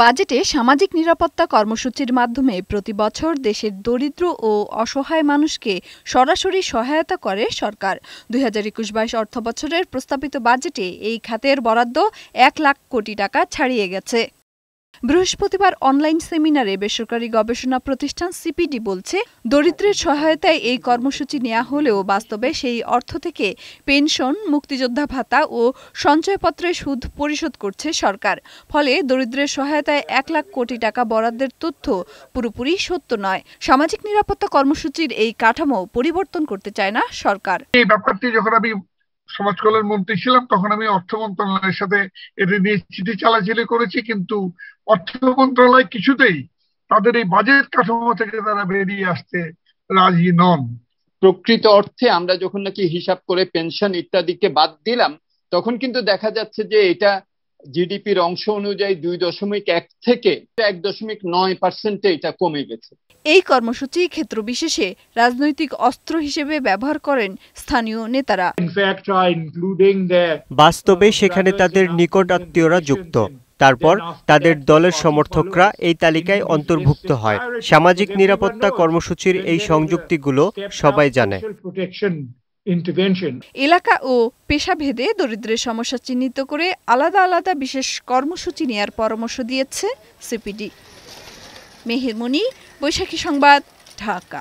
বাজেটে সামাজিক নিরাপত্তা কর্মসূচির মাধ্যমে প্রতি বছর দেশের দরিদ্র ও অসহায় মানুষকে সরাসরি সহায়তা করে সরকার দুই হাজার একুশ বাইশ অর্থ বছরের প্রস্তাবিত বাজেটে এই খাতের বরাদ্দ এক লাখ কোটি টাকা ছাড়িয়ে গেছে বৃহস্পতিবার অনলাইন সেমিনারে বেসরকারি গবেষণা প্রতিষ্ঠান সিপিডি বলছে দরিদ্রের সহায়তায় এই কর্মসূচি নেওয়া হলেও বাস্তবে সেই অর্থ থেকে পেনশন মুক্তিযোদ্ধা ভাতা ও সঞ্চয়পত্রে সুদ পরিশোধ করছে সরকার ফলে দরিদ্রের সহায়তায় এক লাখ কোটি টাকা বরাদ্দের তথ্য পুরোপুরি সত্য নয় সামাজিক নিরাপত্তা কর্মসূচির এই কাঠামো পরিবর্তন করতে চায় না সরকার এই ব্যাপারটি যখন আমি সমাজ কল্যাণ মন্ত্রী ছিলাম তখন আমি অর্থ মন্ত্রণালয়ের সাথে এটা নিয়ে চিঠি চালাচিলি করেছি কিন্তু অর্থ মন্ত্রণালয় কিছুতেই তাদের এই বাজেট কাঠামো থেকে তারা বেরিয়ে আসতে রাজি নন প্রকৃত অর্থে আমরা যখন নাকি হিসাব করে পেনশন ইত্যাদিকে বাদ দিলাম তখন কিন্তু দেখা যাচ্ছে যে এটা জিডিপির অংশ অনুযায়ী দুই দশমিক এক থেকে এক দশমিক নয় পার্সেন্টে এটা কমে গেছে এই কর্মসূচি ক্ষেত্র বিশেষে রাজনৈতিক অস্ত্র হিসেবে ব্যবহার করেন স্থানীয় নেতারা বাস্তবে সেখানে তাদের নিকট আত্মীয়রা যুক্ত তারপর তাদের দলের সমর্থকরা এই তালিকায় অন্তর্ভুক্ত হয় সামাজিক নিরাপত্তা কর্মসূচির এই সংযুক্তিগুলো সবাই জানে এলাকা ও পেশাভেদে দরিদ্রের সমস্যা চিহ্নিত করে আলাদা আলাদা বিশেষ কর্মসূচি নেয়ার পরামর্শ দিয়েছে সিপিডি মেহের বৈশাখী সংবাদ ঢাকা